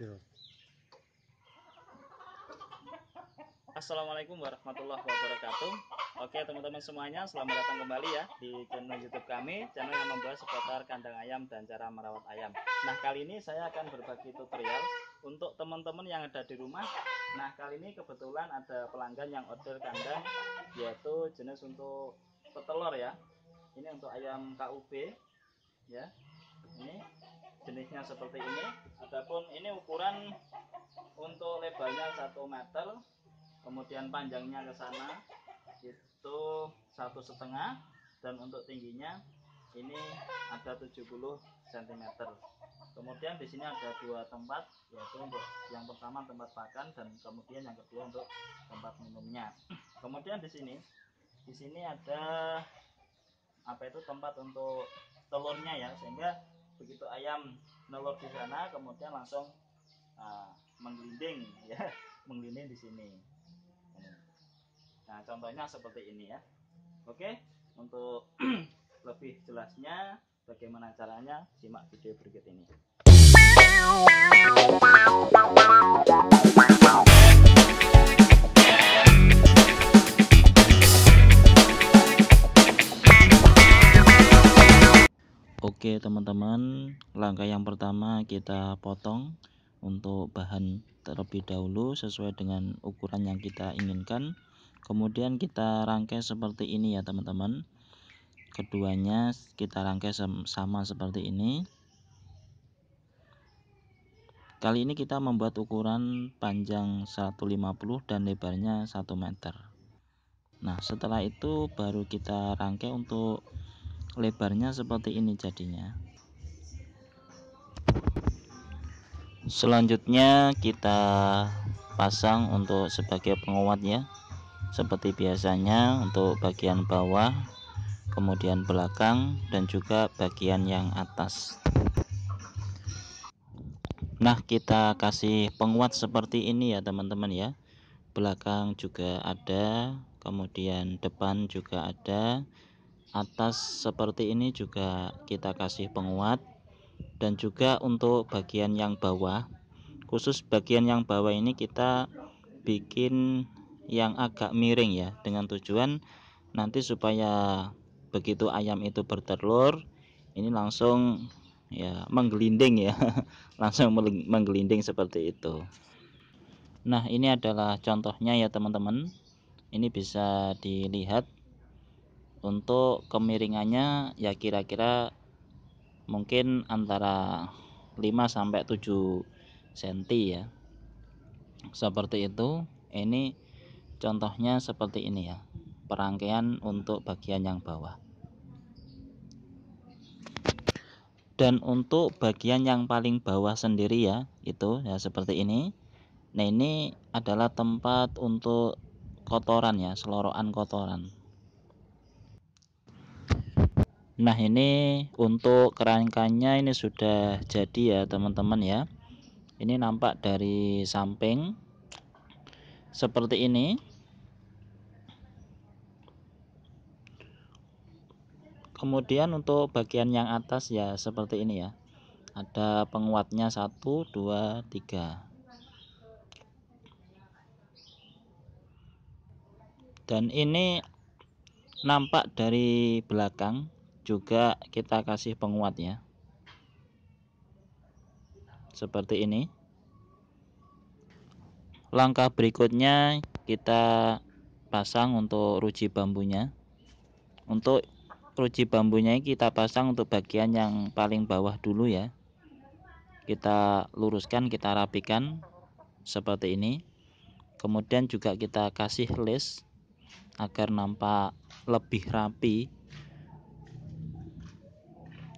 Iya. Assalamualaikum warahmatullahi wabarakatuh. Oke teman-teman semuanya, selamat datang kembali ya di channel YouTube kami, channel yang membahas seputar kandang ayam dan cara merawat ayam. Nah kali ini saya akan berbagi tutorial untuk teman-teman yang ada di rumah. Nah kali ini kebetulan ada pelanggan yang order kandang, yaitu jenis untuk petelur ya. Ini untuk ayam KUB ya. Ini jenisnya seperti ini adapun ini ukuran untuk lebarnya 1 meter kemudian panjangnya ke sana itu satu setengah dan untuk tingginya ini ada 70 cm kemudian di sini ada dua tempat yaitu untuk yang pertama tempat pakan dan kemudian yang kedua untuk tempat minumnya kemudian di sini di sini ada apa itu tempat untuk telurnya ya sehingga begitu ayam nelur di sana kemudian langsung uh, menggelinding ya menggelinding di sini nah contohnya seperti ini ya oke untuk lebih jelasnya bagaimana caranya simak video berikut ini Rangka yang pertama kita potong untuk bahan terlebih dahulu sesuai dengan ukuran yang kita inginkan kemudian kita rangkai seperti ini ya teman-teman keduanya kita rangkai sama seperti ini kali ini kita membuat ukuran panjang 150 dan lebarnya 1 meter nah setelah itu baru kita rangkai untuk lebarnya seperti ini jadinya selanjutnya kita pasang untuk sebagai penguat ya seperti biasanya untuk bagian bawah kemudian belakang dan juga bagian yang atas nah kita kasih penguat seperti ini ya teman-teman ya belakang juga ada kemudian depan juga ada atas seperti ini juga kita kasih penguat dan juga untuk bagian yang bawah khusus bagian yang bawah ini kita bikin yang agak miring ya dengan tujuan nanti supaya begitu ayam itu bertelur ini langsung ya menggelinding ya langsung menggelinding seperti itu nah ini adalah contohnya ya teman-teman ini bisa dilihat untuk kemiringannya ya kira-kira mungkin antara 5 sampai 7 cm ya seperti itu ini contohnya seperti ini ya perangkaian untuk bagian yang bawah dan untuk bagian yang paling bawah sendiri ya itu ya seperti ini nah ini adalah tempat untuk kotoran ya selorokan kotoran Nah ini untuk kerangkanya ini sudah jadi ya teman-teman ya Ini nampak dari samping Seperti ini Kemudian untuk bagian yang atas ya seperti ini ya Ada penguatnya 1, 2, 3 Dan ini nampak dari belakang juga kita kasih penguatnya seperti ini langkah berikutnya kita pasang untuk ruji bambunya untuk ruji bambunya kita pasang untuk bagian yang paling bawah dulu ya kita luruskan kita rapikan seperti ini kemudian juga kita kasih list agar nampak lebih rapi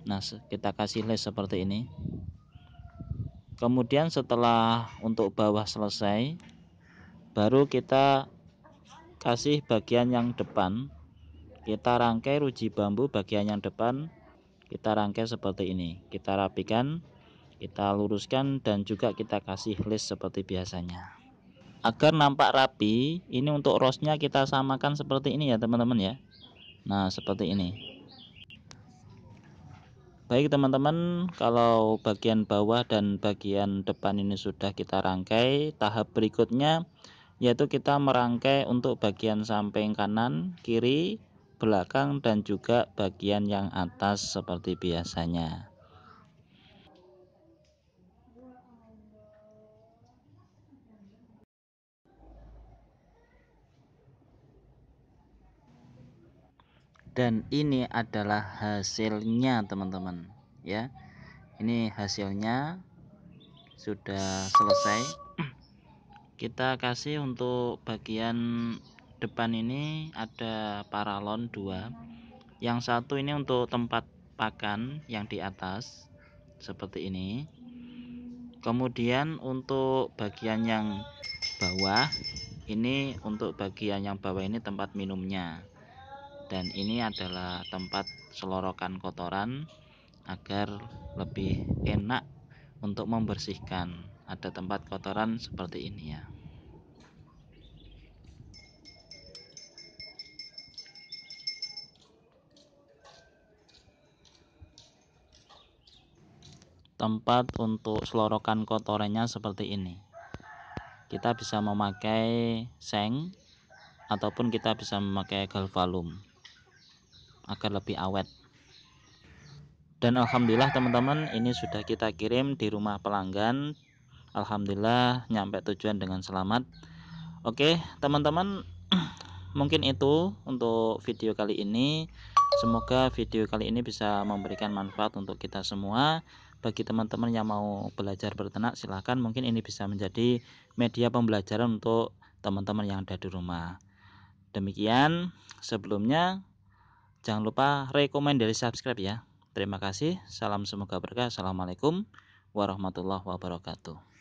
nah kita kasih list seperti ini kemudian setelah untuk bawah selesai baru kita kasih bagian yang depan kita rangkai ruji bambu bagian yang depan kita rangkai seperti ini kita rapikan kita luruskan dan juga kita kasih list seperti biasanya agar nampak rapi ini untuk rosnya kita samakan seperti ini ya teman-teman ya nah seperti ini Baik teman-teman, kalau bagian bawah dan bagian depan ini sudah kita rangkai, tahap berikutnya yaitu kita merangkai untuk bagian samping kanan, kiri, belakang dan juga bagian yang atas seperti biasanya. dan ini adalah hasilnya teman-teman ya ini hasilnya sudah selesai kita kasih untuk bagian depan ini ada paralon dua. yang satu ini untuk tempat pakan yang di atas seperti ini kemudian untuk bagian yang bawah ini untuk bagian yang bawah ini tempat minumnya dan ini adalah tempat selorokan kotoran agar lebih enak untuk membersihkan ada tempat kotoran seperti ini ya tempat untuk selorokan kotorannya seperti ini kita bisa memakai seng ataupun kita bisa memakai galvalum agar lebih awet dan Alhamdulillah teman-teman ini sudah kita kirim di rumah pelanggan Alhamdulillah nyampe tujuan dengan selamat Oke teman-teman mungkin itu untuk video kali ini semoga video kali ini bisa memberikan manfaat untuk kita semua bagi teman-teman yang mau belajar bertenak silahkan mungkin ini bisa menjadi media pembelajaran untuk teman-teman yang ada di rumah demikian sebelumnya Jangan lupa rekomend dari subscribe ya. Terima kasih. Salam semoga berkah. Assalamualaikum warahmatullahi wabarakatuh.